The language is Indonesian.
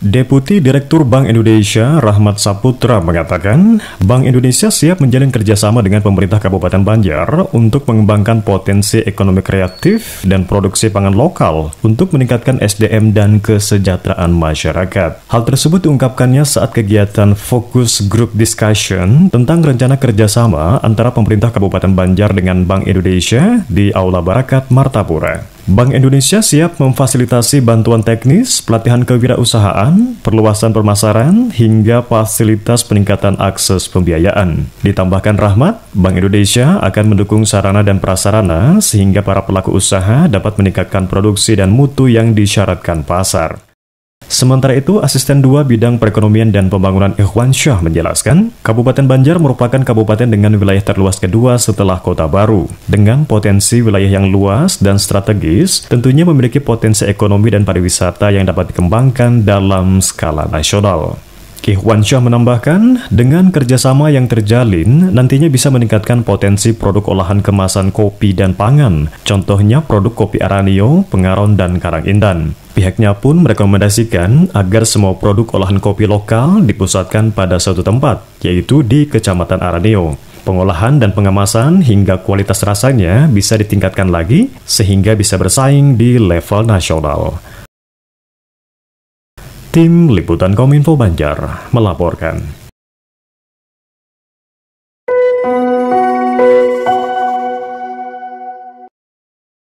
Deputi Direktur Bank Indonesia Rahmat Saputra mengatakan, Bank Indonesia siap menjalin kerjasama dengan pemerintah Kabupaten Banjar untuk mengembangkan potensi ekonomi kreatif dan produksi pangan lokal untuk meningkatkan SDM dan kesejahteraan masyarakat. Hal tersebut diungkapkannya saat kegiatan Fokus Group Discussion tentang rencana kerjasama antara pemerintah Kabupaten Banjar dengan Bank Indonesia di Aula Barakat, Martapura. Bank Indonesia siap memfasilitasi bantuan teknis, pelatihan kewirausahaan, perluasan pemasaran, hingga fasilitas peningkatan akses pembiayaan. Ditambahkan Rahmat, Bank Indonesia akan mendukung sarana dan prasarana sehingga para pelaku usaha dapat meningkatkan produksi dan mutu yang disyaratkan pasar. Sementara itu, Asisten 2 Bidang Perekonomian dan Pembangunan Ikhwan Syah menjelaskan, Kabupaten Banjar merupakan kabupaten dengan wilayah terluas kedua setelah Kota Baru. Dengan potensi wilayah yang luas dan strategis, tentunya memiliki potensi ekonomi dan pariwisata yang dapat dikembangkan dalam skala nasional. Kihwan Syah menambahkan, dengan kerjasama yang terjalin, nantinya bisa meningkatkan potensi produk olahan kemasan kopi dan pangan, contohnya produk kopi Aranio, Pengaron, dan Karang Indan. Pihaknya pun merekomendasikan agar semua produk olahan kopi lokal dipusatkan pada satu tempat, yaitu di Kecamatan Aranio. Pengolahan dan pengemasan hingga kualitas rasanya bisa ditingkatkan lagi, sehingga bisa bersaing di level nasional. Tim Liputan Kominfo Banjar melaporkan.